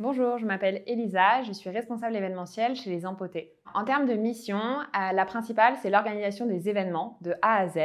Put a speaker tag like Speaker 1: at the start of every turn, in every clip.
Speaker 1: Bonjour, je m'appelle Elisa, je suis responsable événementiel chez les Empotés. En termes de mission, euh, la principale, c'est l'organisation des événements de A à Z,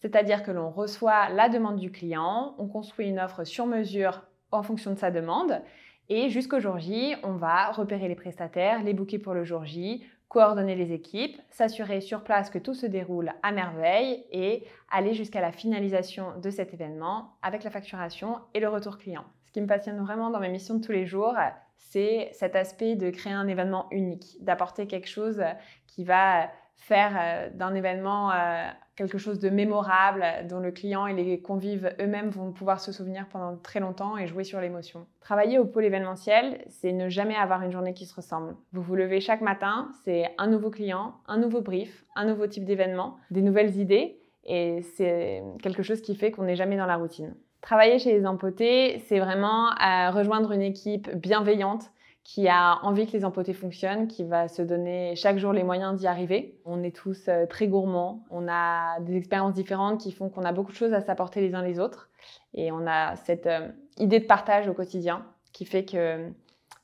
Speaker 1: c'est-à-dire que l'on reçoit la demande du client, on construit une offre sur mesure en fonction de sa demande et jusqu'au jour J, on va repérer les prestataires, les bouquets pour le jour J, coordonner les équipes, s'assurer sur place que tout se déroule à merveille et aller jusqu'à la finalisation de cet événement avec la facturation et le retour client. Ce qui me passionne vraiment dans mes missions de tous les jours, c'est cet aspect de créer un événement unique, d'apporter quelque chose qui va faire euh, d'un événement euh, quelque chose de mémorable euh, dont le client et les convives eux-mêmes vont pouvoir se souvenir pendant très longtemps et jouer sur l'émotion. Travailler au pôle événementiel, c'est ne jamais avoir une journée qui se ressemble. Vous vous levez chaque matin, c'est un nouveau client, un nouveau brief, un nouveau type d'événement, des nouvelles idées et c'est quelque chose qui fait qu'on n'est jamais dans la routine. Travailler chez les empotés, c'est vraiment rejoindre une équipe bienveillante qui a envie que les empotés fonctionnent, qui va se donner chaque jour les moyens d'y arriver. On est tous euh, très gourmands, on a des expériences différentes qui font qu'on a beaucoup de choses à s'apporter les uns les autres. Et on a cette euh, idée de partage au quotidien qui fait que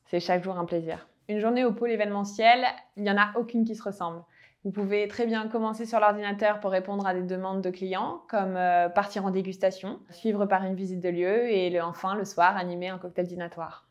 Speaker 1: c'est chaque jour un plaisir. Une journée au pôle événementiel, il n'y en a aucune qui se ressemble. Vous pouvez très bien commencer sur l'ordinateur pour répondre à des demandes de clients, comme euh, partir en dégustation, suivre par une visite de lieu et enfin le soir animer un cocktail dinatoire.